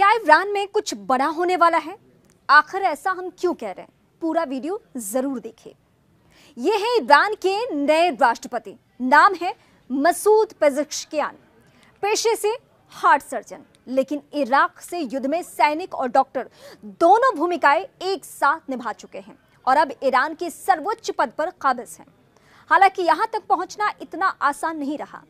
क्या इमरान में कुछ बड़ा होने वाला है आखिर ऐसा हम क्यों कह रहे हैं पूरा वीडियो ज़रूर देखिए ये है ईरान के नए राष्ट्रपति नाम है मसूद पेजक्शकियान पेशे से हार्ट सर्जन लेकिन इराक से युद्ध में सैनिक और डॉक्टर दोनों भूमिकाएं एक साथ निभा चुके हैं और अब ईरान के सर्वोच्च पद पर काबिज हैं हालांकि यहां तक पहुंचना इतना आसान नहीं रहा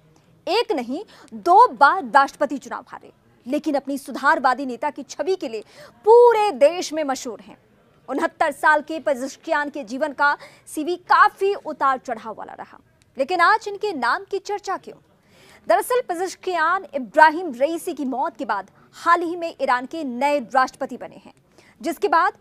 एक नहीं दो बार राष्ट्रपति चुनाव हारे लेकिन अपनी सुधारवादी नेता की छवि के लिए पूरे देश में मशहूर हैं उनहत्तर साल के पजिश्कियान के जीवन का सीवी काफी उतार चढ़ाव वाला रहा लेकिन आज इनके नाम की चर्चा क्यों दरअसल पजिश्कियान इब्राहिम रईसी की मौत के बाद हाल ही में ईरान के नए राष्ट्रपति बने हैं जिसके बाद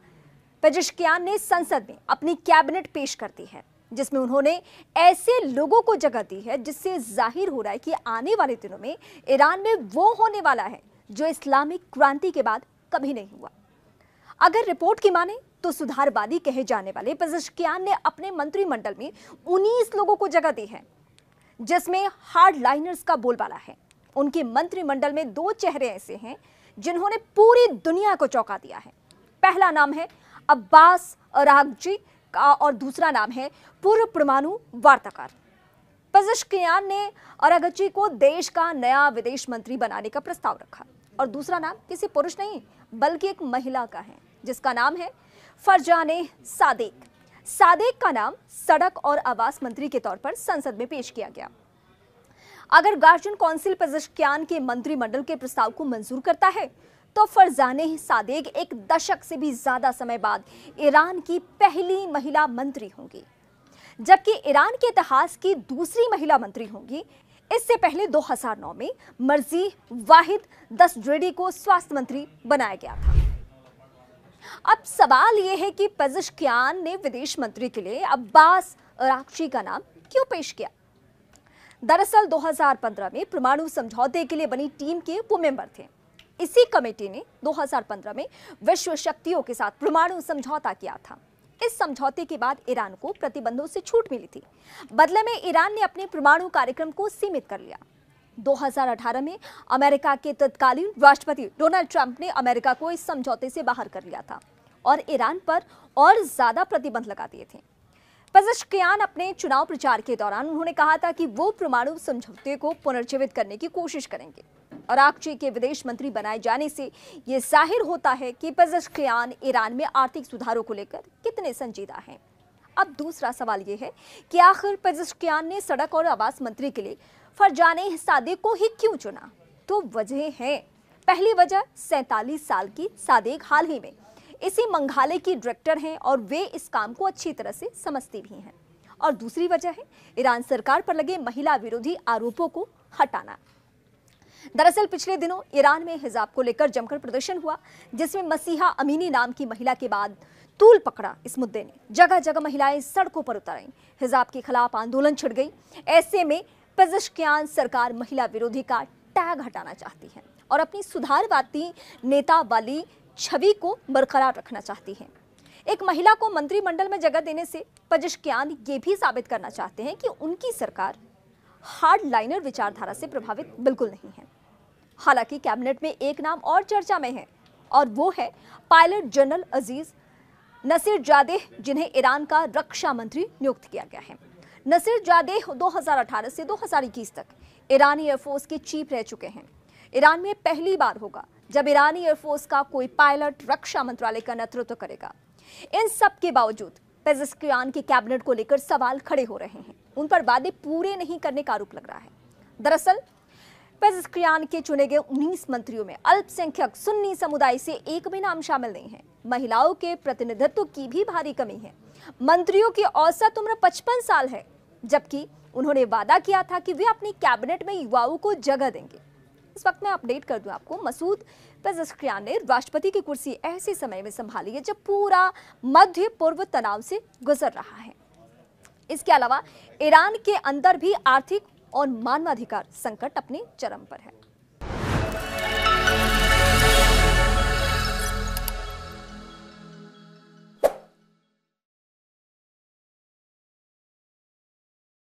पजिश्कियान ने संसद में अपनी कैबिनेट पेश कर दी है जिसमें उन्होंने ऐसे लोगों को जगह दी है जिससे जाहिर हो रहा है कि आने वाले दिनों में ईरान में वो होने वाला है जो इस्लामिक क्रांति के बाद कभी नहीं हुआ अगर रिपोर्ट की माने तो सुधारवादी कहे जाने वाले पजिशकियान ने अपने मंत्रिमंडल में उन्नीस लोगों को जगह दी है जिसमें हार्ड लाइनर्स का बोलबाला है उनके मंत्रिमंडल में दो चेहरे ऐसे हैं जिन्होंने पूरी दुनिया को चौंका दिया है पहला नाम है अब्बास अराग जी का और दूसरा नाम है पूर्व परमाणु वार्ताकार पजश्कियान ने अरागची को देश का नया विदेश मंत्री बनाने का प्रस्ताव रखा और दूसरा नाम किसी पुरुष नहीं बल्कि एक महिला का है जिसका नाम है फरजाने सादेक सादेक का नाम सड़क और आवास मंत्री के तौर पर संसद में पेश किया गया अगर गार्जियन काउंसिल पजश्कियान के मंत्रिमंडल के प्रस्ताव को मंजूर करता है तो फरजाने सादेग एक दशक से भी ज़्यादा समय बाद ईरान की पहली महिला मंत्री होंगी जबकि ईरान के इतिहास की दूसरी महिला मंत्री होंगी इससे पहले 2009 में मर्जी वाहिद दसड्रेडी को स्वास्थ्य मंत्री बनाया गया था अब सवाल यह है कि पजिशकियान ने विदेश मंत्री के लिए अब्बास अराक्षी का नाम क्यों पेश किया दरअसल 2015 में परमाणु समझौते के लिए बनी टीम के वो मेंबर थे इसी कमेटी ने 2015 में विश्व शक्तियों के साथ परमाणु समझौता किया था इस समझौते के बाद ईरान को प्रतिबंधों से छूट मिली थी बदले में ईरान ने अपने परमाणु कार्यक्रम को सीमित कर लिया 2018 में अमेरिका के तत्कालीन राष्ट्रपति डोनाल्ड ट्रंप ने अमेरिका को इस समझौते से बाहर कर लिया था और ईरान पर और ज़्यादा प्रतिबंध लगा दिए थे पजशकियान अपने चुनाव प्रचार के दौरान उन्होंने कहा था कि वो परमाणु समझौते को पुनर्जीवित करने की कोशिश करेंगे और के विदेश मंत्री बनाए जाने से ये जाहिर होता है कि पजश्कियान ईरान में आर्थिक सुधारों को लेकर कितने संजीदा हैं अब दूसरा सवाल ये है कि आखिर पजश्कियान ने सड़क और आवास मंत्री के लिए फरजाने सादे को ही क्यों चुना तो वजह है पहली वजह सैतालीस साल की सादिक हाल ही में इसी मंघालय की डायरेक्टर हैं और वे इस काम को अच्छी तरह से समझती भी हैं और दूसरी वजह है ईरान सरकार पर लगे महिला विरोधी आरोपों को हटाना दरअसल पिछले दिनों ईरान में हिजाब को लेकर जमकर प्रदर्शन हुआ जिसमें मसीहा अमीनी नाम की महिला के बाद तूल पकड़ा इस मुद्दे ने जगह जगह महिलाएं सड़कों पर उतर आई हिजाब के खिलाफ आंदोलन छिड़ गई ऐसे में पजश्कियान सरकार महिला विरोधी का टैग हटाना चाहती है और अपनी सुधारवादी नेता वाली छवि को बरकरार रखना चाहती है एक महिला को मंत्रिमंडल में जगह देने से पजश्कियान ये भी साबित करना चाहते हैं कि उनकी सरकार हार्ड लाइनर विचारधारा से प्रभावित बिल्कुल नहीं है हालांकि कैबिनेट में एक नाम और चर्चा में है और वो है pilot general Aziz Nasirzadeh जिन्हें ईरान का रक्षा मंत्री नियुक्त किया गया है नसीर जादेह 2018 से 2021 तक ईरानी एयरफोर्स के चीफ रह चुके हैं ईरान में पहली बार होगा जब ईरानी एयरफोर्स का कोई पायलट रक्षा मंत्रालय का नेतृत्व करेगा इन सब के बावजूद पेजिस्कियान के कैबिनेट को लेकर सवाल खड़े हो रहे हैं उन पर वादे पूरे नहीं करने का आरोप लग रहा है दरअसल पेजिस्क्रियान के चुने गए उन्नीस मंत्रियों में अल्पसंख्यक सुन्नी समुदाय से एक भी नाम शामिल नहीं है महिलाओं के प्रतिनिधित्व की भी भारी कमी है मंत्रियों की औसत उम्र 55 साल है जबकि उन्होंने वादा किया था कि वे अपनी कैबिनेट में युवाओं को जगह देंगे इस वक्त मैं अपडेट कर दूं आपको मसूद पेजिस्क्रियान ने राष्ट्रपति की कुर्सी ऐसे समय में संभाली है जब पूरा मध्य पूर्व तनाव से गुजर रहा है इसके अलावा ईरान के अंदर भी आर्थिक और मानवाधिकार संकट अपने चरम पर है